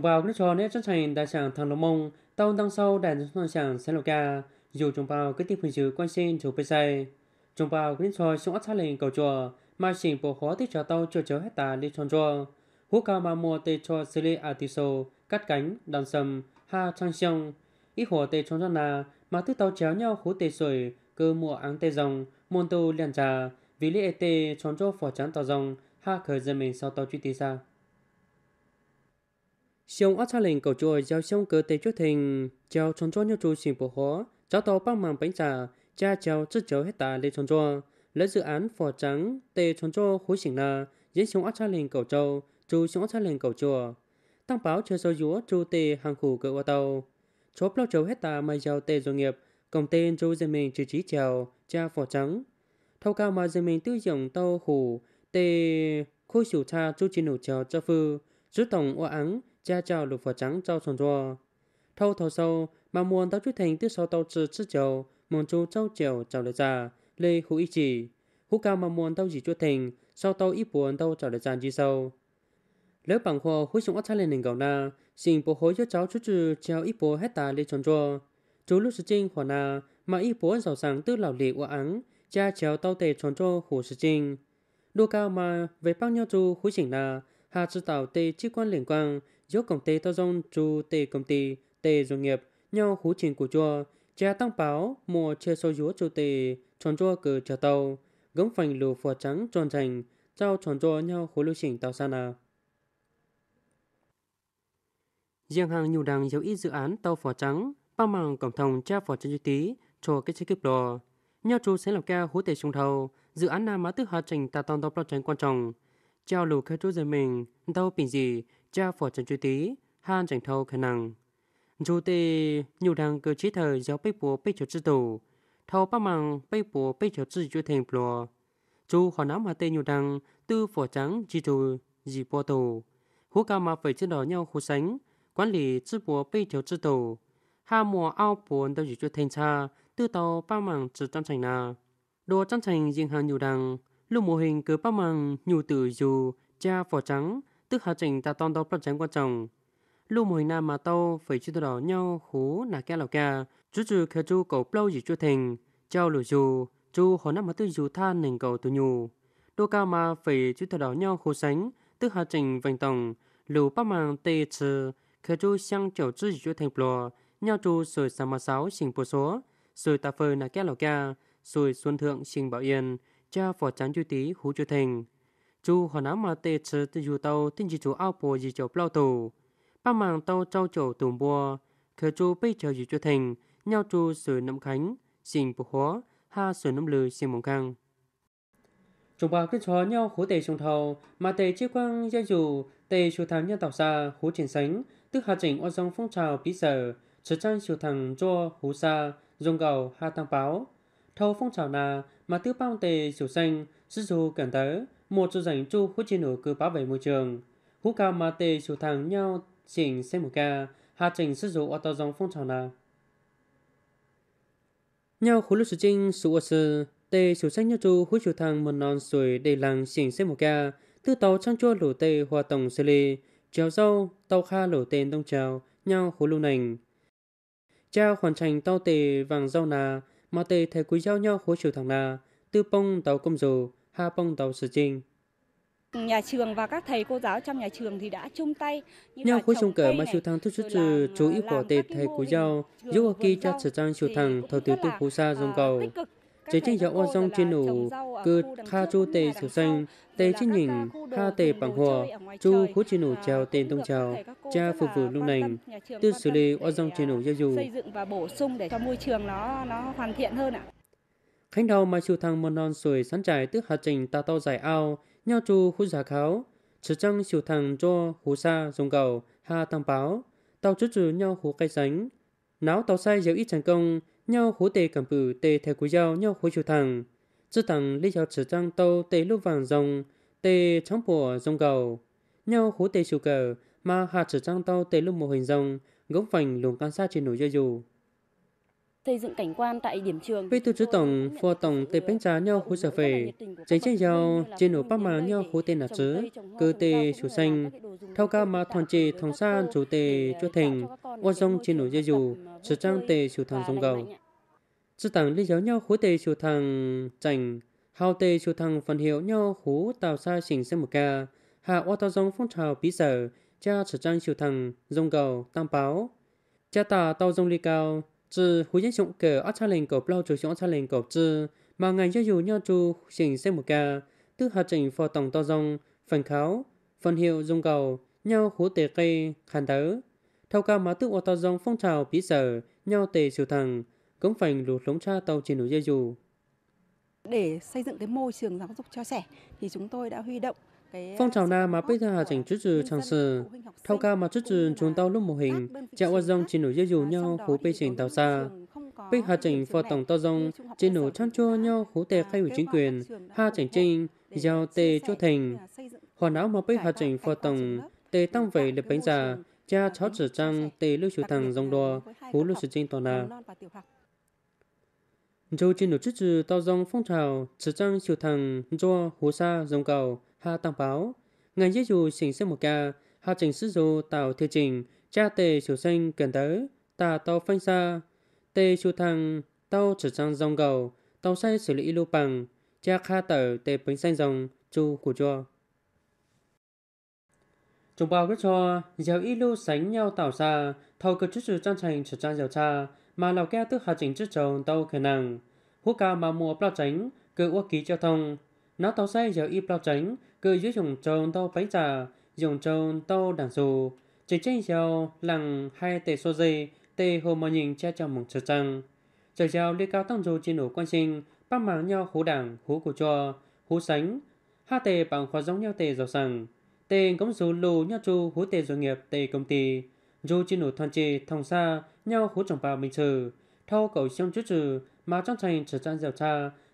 Chúng bao cứ cho nét chân thành đại sản thằng Long Mông, tao đang sau đại sản sản sản lộc ca, dù chúng bao cứ tiếp hình sự quan xin chủ bê xe. Chúng bao cứ cho xuống át xa lên cầu chùa, mà xin bộ khó tiếp cho tao chờ chờ hết tà đi tròn chùa. Hú cao mà mua tê cho xử lý artiso, cắt cánh, đàn sầm, ha trang xong. Ít hồ tê tròn tròn nà mà tư tao chéo nhau hú tê sủi, cơ mua áng tê rồng môn tu liền trà, vì lệ e tê tròn cho phỏ chán tao rồng ha khởi dân mình sau tao truy tì sao xong ở xa lệnh cầu chùa giao xong cơ tế chút hình giao chọn cho nhau chú xin bộ hóa cháu tàu bác mạng bánh trà cha cháu chất cháu hết tà lê chọn cho lấy dự án phò trắng tê chọn cho khối xỉnh là diễn xong ở xa lệnh cầu châu chú xong ở xa lệnh cầu chùa tăng báo chờ sâu dúa chú tê hàng khủ cỡ qua tàu chó lao cháu hết tà mai giao tê doanh nghiệp công tên chú dân mình trừ trí chèo cha phò trắng thâu cao mà dân mình tư dòng tàu khủ tê khối xỉu cha chú chi nổ chèo cho phư chú tổng oa 家教鲁佛长照创作。thâu thầu sâu mà muốn tao chút thành tiết sau tao trừ chứ chầu muốn chú trâu chèo chào đời già lê hữu ý chỉ hú cao mà muốn tao chỉ chút thành sau tao ít buồn tao chào đời già gì sâu lỡ bằng hoa hú súng ắt thái lên nền gạo na xin bố hối cho cháu chút trừ chèo ít buồn hết ta lê tròn chua chú lúc sự trinh hoa na mà ít ăn giàu sáng tư lão lì của ắng cha chèo tao tề tròn chua hồ sự trinh đua cao mà về bao nhau chú hú chỉnh na, hà chữ tạo tề chi quan liên quan giữa công ty to dông chu tê công ty tê doanh nghiệp nhau hú trình của chùa cha tăng báo mùa chê sâu dúa chu tê tròn chua cử chờ tàu gấm phành lù phùa trắng tròn thành trao tròn chua nhau khối lưu trình tàu san à riêng hàng nhiều đảng dấu ít dự án tàu phò trắng băng màng cổng thông cha phò chân duy tí cho cái chế kiếp lò nhau chú sẽ làm ca hú tê trung thầu dự án nam mã tức hạ trình tà tòn tàu phò trắng quan trọng trao lù khai chú dân mình tàu bình gì cha phò chân chú tí, han chẳng thâu khả năng. dù tì nhiều đằng cơ chí thời giáo bích bố bích chỗ chữ tù, thâu bác mạng bích bố bích chỗ chữ chú thành bùa. Chú khó nắm hà tê nhiều đằng tư phò trắng chi tù dì bò tù. Hú ca mà phải trên đó nhau khu sánh, quản lý chữ bố bích chỗ chữ tù. Hà mùa ao buồn đâu dì chú thành cha tư tàu bác mạng chữ trăm thành nà. Đồ trăm thành riêng hàng nhiều đằng, lúc mô hình cứ bác mạng nhiều tử dù cha phò trắng, tức hạ trình ta tôn đó bất chẳng quan trọng lưu mùi nam mà tao phải chú đó nhau hú nà kia lào kia chú chú khéo chú cầu lâu gì chú thành trao lù dù chú hồ năm mà tư dù than nền cầu tù nhù đô cao mà phải chú đó nhau hú sánh tức hạ trình vành tổng lưu bắc màng tê chư khéo chú sang chầu chú gì chú thành plò nhau chú sồi sà mà sáu xình bộ số sồi ta phơi nà kia lào kia sồi xuân thượng xình bảo yên cha phò chán chú tí hú chú thành chú họ nắm mà tê chớ tê dù tàu tin chỉ chú ao bùa gì chỗ bao tù ba màng tàu trao chỗ tùm bùa khờ chú bây chờ gì cho thành nhau chú sử nắm khánh xin bộ hóa ha sử nắm lư xin mong căng chúng bà cứ chó nhau khố tề trông thầu mà tề chiếc quang gia dù tề chú thám nhân tạo xa hú chiến sánh tức hạ chỉnh ô dòng phong trào bí sở trở trang chiều thẳng cho hú xa dùng gầu ha tăng báo thâu phong trào nà mà tứ bao tề chiều xanh sư dù cản tới một số dành chu hút trên nổi cứ bảo vệ môi trường. Hú cao mà tê sủ thẳng nhau chỉnh xe một ca, hạ trình sử dụng ô tô dòng phong trào nào. Nhau khối lúc sử trinh sủ ô sư, tê sủ sách nhau chu hút chiều thẳng một non sủi đầy làng chỉnh xe một ca, tư tàu trang chua lổ tê hòa tổng xử lý, chéo dâu, tàu kha lổ tên đông trào, nhau khối lưu nành. Cha hoàn thành tàu tê vàng rau nà, mà tê thầy quý giao nhau khối chiều thẳng nà, tư bông tàu công dồ, ha bông tàu sử trinh. Nhà trường và các thầy cô giáo trong nhà trường thì đã chung tay. Nhà khối chung cỡ mà siêu thăng thức trừ chú ý ờ, của tệ thầy cô ờ, giáo giúp ở kỳ cho sở trang siêu thăng thầu tiểu tức phú xa dòng cầu. Chế tranh giáo o dòng trên nụ cơ tha chú tệ sử xanh tệ trên nhìn ha tệ bằng hòa chú khối trên nụ chào ờ, tên tông chào cha phục vụ lúc nành tư xử lý o dòng trên nụ giáo dục. Xây dựng và bổ sung để cho môi trường nó nó hoàn thiện hơn ạ. Khánh đầu mà siêu thăng môn non sồi sán trải tức hạt trình ta to giải ao nhà chủ khu giả kháo, chỉ trăng siêu thẳng cho hú xa dùng cầu hà tăng báo, tàu chút trừ nhau hú cây sánh. Náo tàu sai giữ ít thành công, nhau hú tề cầm bử tề theo cú dao nhau hú siêu thẳng. Chứ thẳng lý giáo chỉ trăng tàu tề lúc vàng dòng, tề trắng bùa dùng cầu. Nhau hú tề siêu cờ, mà hạ chỉ trăng tàu tề lúc mô hình dòng, gốc phành luồng can xa trên nổi dây dù xây dựng cảnh quan tại điểm trường. Vì tổ chức tổng, phó tổng tế bánh trà nhau khu sở về, chính trách nhau trên ổ bác mà nhau khu tên là chứ, cơ tê chủ xanh, thao ca mà thòn trì thòng xa chủ tê cho thành, ô dông trên ổ dây dù, sở trang tê chủ thằng dông gầu. Sư tảng lý giáo nhau khu tê chủ thằng chảnh, hào tê chủ thằng phần hiệu nhau khu tàu sai xỉnh xe một ca, hạ ô tàu dông phong trào bí sở, cha sở trang chủ thằng dông gầu, tam báo. Cha tà tàu dông ly cao, chứ hú giác dụng kể ở cha lên cầu bao chủ xuống cha lên cầu chứ mà ngành giáo dục nhau chu trình xem một ca tư hạ trình phò tổng to dòng phần kháo phần hiệu dùng cầu nhau hú tề cây khàn tớ thâu ca mà tức ô to dòng phong trào bí sở nhau tề siêu thẳng cũng phải lụt lống cha tàu trên núi giáo dù để xây dựng cái môi trường giáo dục cho trẻ thì chúng tôi đã huy động Phong trào na mà bây giờ chẳng chút trừ chẳng sự. Thao ca mà chút trừ chúng tao lúc mô hình, chạy qua dòng chỉ nổi dây dù nhau khố bê trình tạo xa. Bích hà chỉnh phò tổng tao dòng, chỉ nổi chăn chua nhau khố tề khai hủy chính quyền, hà chỉnh trinh, giao tề chua thành. Hoàn áo mà bích hà chỉnh phò tổng, tề tăng về được bánh già, cha cháu trở trăng tề lưu chủ thằng dòng đò, khố lưu sử trinh toàn là. Châu trên nổi chút chừ tao dòng phong trào, trở trăng chiều thằng, do hố xa, dòng cầu, ha tăng báo. Ngài giết dù sinh sinh một ca, hạ trình sư dù tạo thư trình, cha tề chủ sinh cần tới, tà tàu phanh xa, tề chủ thăng, tàu trở sang dòng cầu, tàu say xử lý lưu bằng, cha kha tờ tề bánh xanh dòng, chu của cho Trong bao biết cho, giáo y lưu sánh nhau tạo xa, thầu cơ chức sự trang thành trở trang giáo cha, mà lào kia tức hạ trình chức chồng tàu khả năng. hú ca mà mùa bao tránh, cơ quốc ký giao thông, nó tao say giờ y bao tránh cười dưới dùng trâu tao bánh trà dùng trâu tao đàn dù chỉ trên giờ lằng hai tề số dây tề hồ mà nhìn che chồng mong chờ trăng trời giờ đi cao tăng dù trên nổ quan sinh ba mảng nhau hú đảng hú của cho hú sánh ha tề bằng khóa giống nhau tề giàu sẵn tề cũng dù lù nhau chu hú tề doanh nghiệp tề công ty dù trên nổ thoàn trì thông xa nhau hú chồng bà mình trừ thâu cầu trong chút trừ mà trong thành trở trang dẻo cha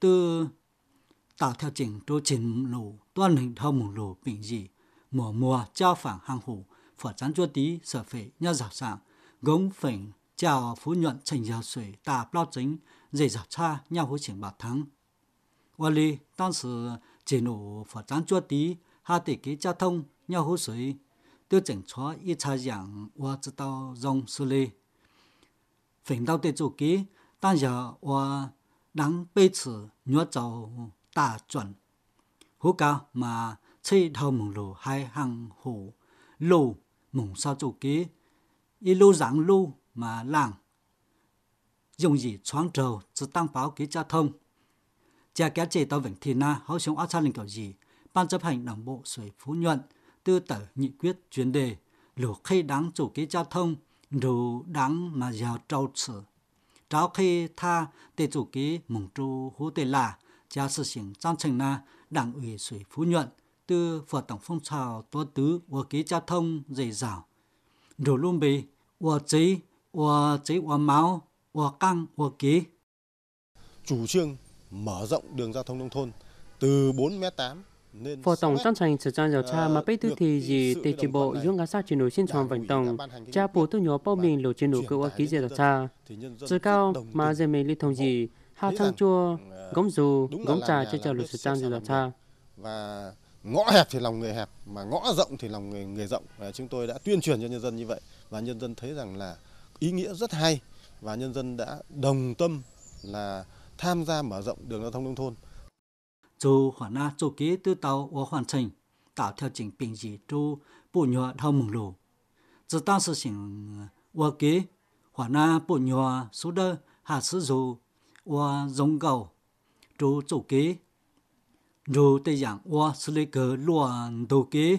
từ tạo theo chỉnh trô chỉnh lù toàn hình thông mùng lù bình dị mùa mùa trao phản hàng hủ phở chán chua tí sở phệ nhau dạo sạng gống phỉnh chào phú nhuận trình dạo sủy tà bao chính dễ dạo cha nhau hối triển bạc thắng và lì tăng sự chỉ nổ phở chán chua tí hà tỷ ký giao thông nhau hối sủy tiêu chỉnh chó y cha giảng và chỉ tao dòng xử lý phỉnh đau tệ chủ ký tăng giờ và đang đa đang 被此越走大转。hú cao mà chơi đầu mùng lù hai hàng hủ lù mùng sao chủ ký y lù giảng lù mà làng dùng gì choáng trầu chứ tăng báo ký giao thông cha kéo chế tao vĩnh thị na hậu xuống áo xa linh cầu gì ban chấp hành đảng bộ bộ 水 phú nhuận tư tờ nghị quyết chuyên đề lù khi đáng chủ ký giao thông đủ đáng mà giàu trâu sử 朝 khi tha tệ chủ ký mùng tru hú tệ là cha sự 行章程 na đảng ủy sủy phú nhuận từ phở tổng phong trào tố tứ của ký giao thông dày dào đủ luôn bị của chế của chế của máu của căng của ký chủ trương mở rộng đường giao thông nông thôn từ 4 m 8 Phó Tổng sẵn thành sự trang giáo cha mà bây tư thì gì tệ chỉ bộ dưỡng ngã sát trên đổi xin tròn vận tổng, cha bố tư nhỏ bao mình lộ chuyển đổi cựu ký giải giáo cha. Sự cao mà dạy mình lý thông gì, hạ thăng chua, ờ, gống dù, gống trà cho chờ luật sự trang giáo cha. Và ngõ hẹp thì lòng người hẹp, mà ngõ rộng thì lòng người người rộng. Và chúng tôi đã tuyên truyền cho nhân dân như vậy và nhân dân thấy rằng là ý nghĩa rất hay và nhân dân đã đồng tâm là tham gia mở rộng đường giao thông nông thôn dù hoàn na dù kế tư tàu và hoàn thành tạo theo chỉnh bình dị chú bộ nhỏ thao mừng lù. Dù tăng sự sinh và kế hoàn na bộ nhỏ số đơ hạ sử dù và giống cầu chú chủ kế Dù tây dạng và xử lý cờ luận đầu kế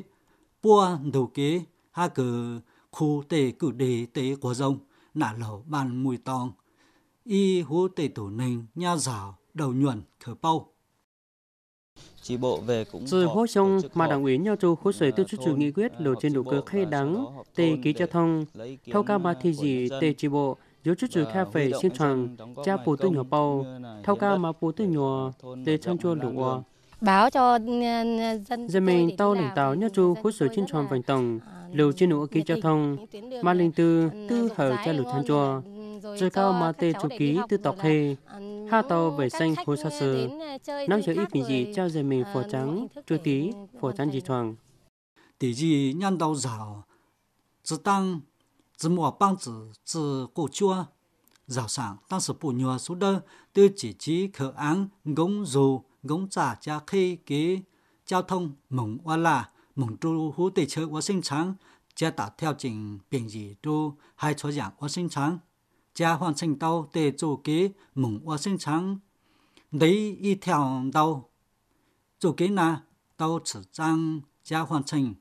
bùa đầu kế hạ cờ khu tê cử đề tế của rông nả lẩu bàn mùi tòng y hú tê tổ nình nha rào đầu nhuận khở bao bộ về cũng từ hỗ trong mà đảng ủy nhau châu khối sở tiêu chức chủ nghị quyết lộ trên đủ cơ khai đắng, tê ký cho thông, thâu ca ba thi gì tê chi bộ, dấu chút chủ kha phê xin tròn, cha bù tư nhỏ bầu, thâu ca mà bù tư nhỏ, tê chăn chua lụa. Báo cho dân Dân mình tao lãnh táo nhau châu khối sở trên tròn vành tổng, lưu trên đủ ký cho thông, mà linh tư tư hở cha lụt than chua, Trời cao mà tê chú ký tư tọc hề, à, ha tàu về xanh khối xa à, sờ, à, năm giờ ít bình dị trao dề mình phổ trắng, chú tí, phổ trắng dị thoảng. Tỷ gì nhăn đau rào, chỉ tăng, chỉ mùa băng chỉ, chỉ cổ chua, rào sảng, tăng sự phụ nhòa số đơ, tư chỉ trí khở án, gống dù, gống trả cha khi kế, giao thông, mỏng oa là, mỏng tru hú tê chơi oa sinh trắng, chế tạo theo trình bình dị tru hai chỗ giảng oa sinh trắng cha hoàn sinh tàu để chủ kế mùng hoa sinh trắng đấy y theo tàu chủ kế na tàu chỉ trang cha hoàn sinh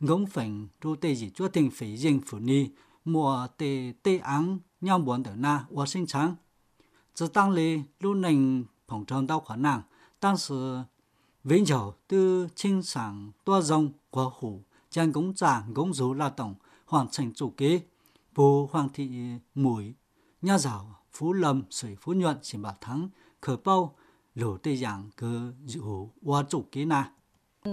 ngỗng phỉnh ru tê gì cho tình phỉ riêng phủ ni mùa tê tê áng nhau muốn được na hoa sinh trắng chỉ tăng lì lu nành phòng tròn tàu khả năng tăng sự vĩnh dầu tư chinh sản toa rồng của hủ chàng cũng giảng cũng rú là tổng hoàn thành chủ kế bố hoàng thị mũi nhà giàu phú lâm sủy phú nhuận xin bà thắng khờ bao lỗ tây giảng cơ dự hữu qua chủ kế na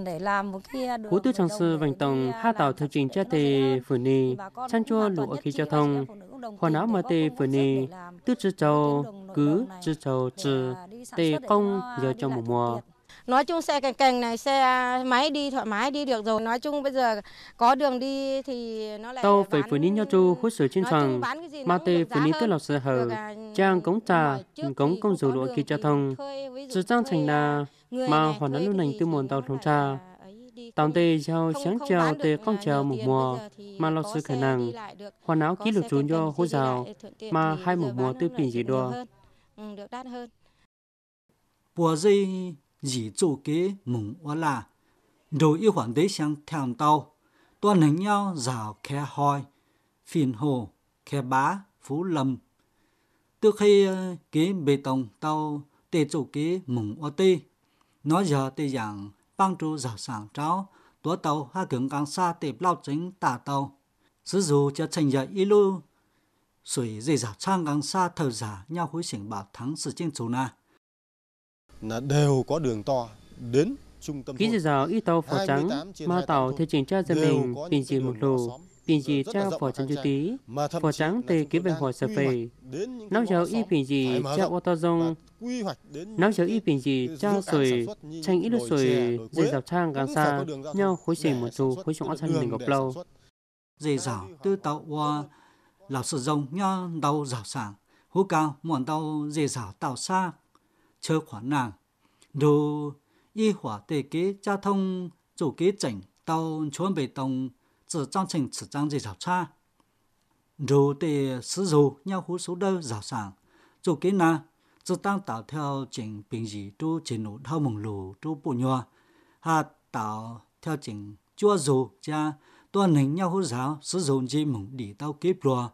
để làm một cái à, Cú tư trọng sư vành tổng hạ tạo thực trình cho tề phủ nì, chăn chua lũ ở khí giao thông, hoa não mà tề phủ nì, tư chữ châu, cứ chữ châu trừ, à, tề công à, giờ trong mùa mùa, nói chung xe cành cành này xe à, máy đi thoải mái đi được rồi nói chung bây giờ có đường đi thì nó lại tàu phải phụ nữ nhau chu hút sự trên sàn mà tê phụ nữ tức là sơ hở à, trang cống trà cống công dầu lụa kỳ giao thông sự trang thành à, là mà họ nói lưu nành từ muộn tàu thông trà tạm tê giao sáng chào tê con chào một mùa mà lo sự khả năng hoàn áo kỹ lục trốn do hỗ rào mà hai một mùa tư bình dị đùa bùa dây dì chỗ kế mùng quá là. Rồi yêu khoản đế sang thèm tàu, toàn hình nhau rào khe hoi, phiền hồ, khe bá, phú lâm. Từ khi ờ, kế bê tông tàu tê chỗ kế mùng quá tê, nó giờ tê dạng băng trô rào sáng tráo, tố tàu ha cường càng xa tệp lao chính tả tàu. Sứ dù cho thành giờ y lưu, sủi dì giả trang càng xa thờ giả nhau hối xỉn bảo thắng sự chinh chủ na là đều có đường to đến trung tâm. Khi giờ giờ tàu phò trắng, mà tàu thì chỉnh tra dân mình, bình gì một lù, bình gì cha phò trắng chú tí, phò trắng tê kế bệnh hòa sở phê. nấu cháu y bình gì cha ô tô dông, năm cháu y bình gì cha sồi, tranh ít nước sồi, dây dọc trang càng xa, nhau khối xỉ một chú, khối trọng ăn thân mình gặp lâu. Dây dạo tư tàu qua là sự dông nhau đau dạo sàng, hú cao muộn đau dây dạo tàu xa chờ khoản nàng. Đồ y hỏa tề kế thông chủ kế chảnh tàu chuẩn bị tông chỉ trang trình chỉ trang gì giáo cha. Đồ tề sử dụng nhau hú số đâu giáo sản. Chủ kế na chỉ tăng tạo theo trình bình dị tu chỉ nụ thao mùng lù tu bù nhòa. Hà tạo theo trình chua dù cha tuân hình nhau hú giáo sử dụng gì mùng đi tao kiếp lùa.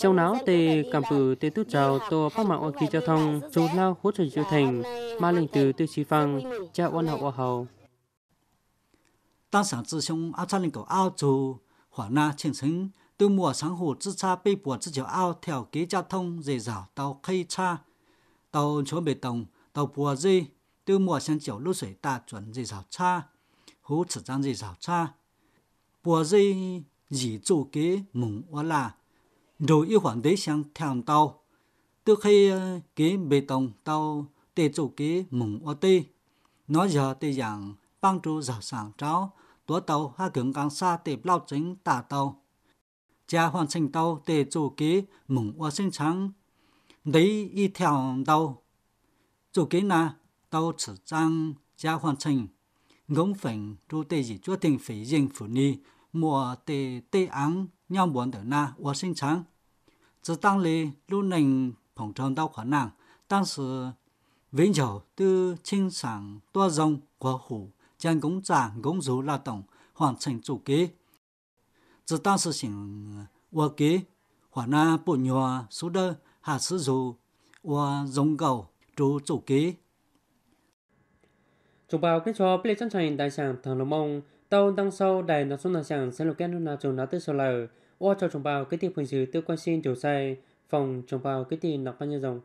Sau đó thì cảm phử tế tư chào tổ phát mạng oa kỳ giao thông chú lao hốt trời chiều thành ma linh từ tư trí phăng cha oan hậu oa hậu. Tăng sản tư xung áp sát linh cầu ao dù hỏa na trên xứng từ mùa sáng hồ tư xa bê bùa tư chiều ao theo kế giao thông dề dào tàu khay cha tàu chúa bề tổng tàu bùa dây từ mùa sáng chiều dây dì dô kế mùng hoa la. Rồi yêu hoàng đế sang thèm tàu. Từ khi ờ, kế bê tông tàu tê dô kế mùng hoa tê. Nó giờ tê dạng băng trô giả sảng cháu Tố tàu hạ cường càng xa tê lao chính tà tàu. Cha hoàn sinh tàu tê dô kế mùng hoa sinh trắng. Đấy y theo tàu. Dô kế na tàu chỉ trang cha hoàn sinh ngỗng phỉnh rô tê dì chúa tình phỉ riêng phủ ni mùa tê tê áng nhau muốn ở na và sinh trắng. Chỉ tăng lý lưu nền phòng tròn đau khả năng, tăng sự vĩnh dầu từ trinh sản toa rồng của hủ, chàng cũng giảng cũng rú là tổng hoàn thành chủ kế. Chỉ tăng sự xỉnh và kế, hỏa na bộ nhòa số đơ hạ sử dù và giống cầu chú chủ kế. Chúng bảo kết cho biết chân thành đại sản thằng Lâm Mông tàu đang sâu đài nó xuống là sàng sẽ lục kết nó trồng nó tới sầu lờ ô cho trồng bào cái tiền phần dưới tiêu quan xin chủ sai phòng trồng bào cái tiền nọc bao nhiêu dòng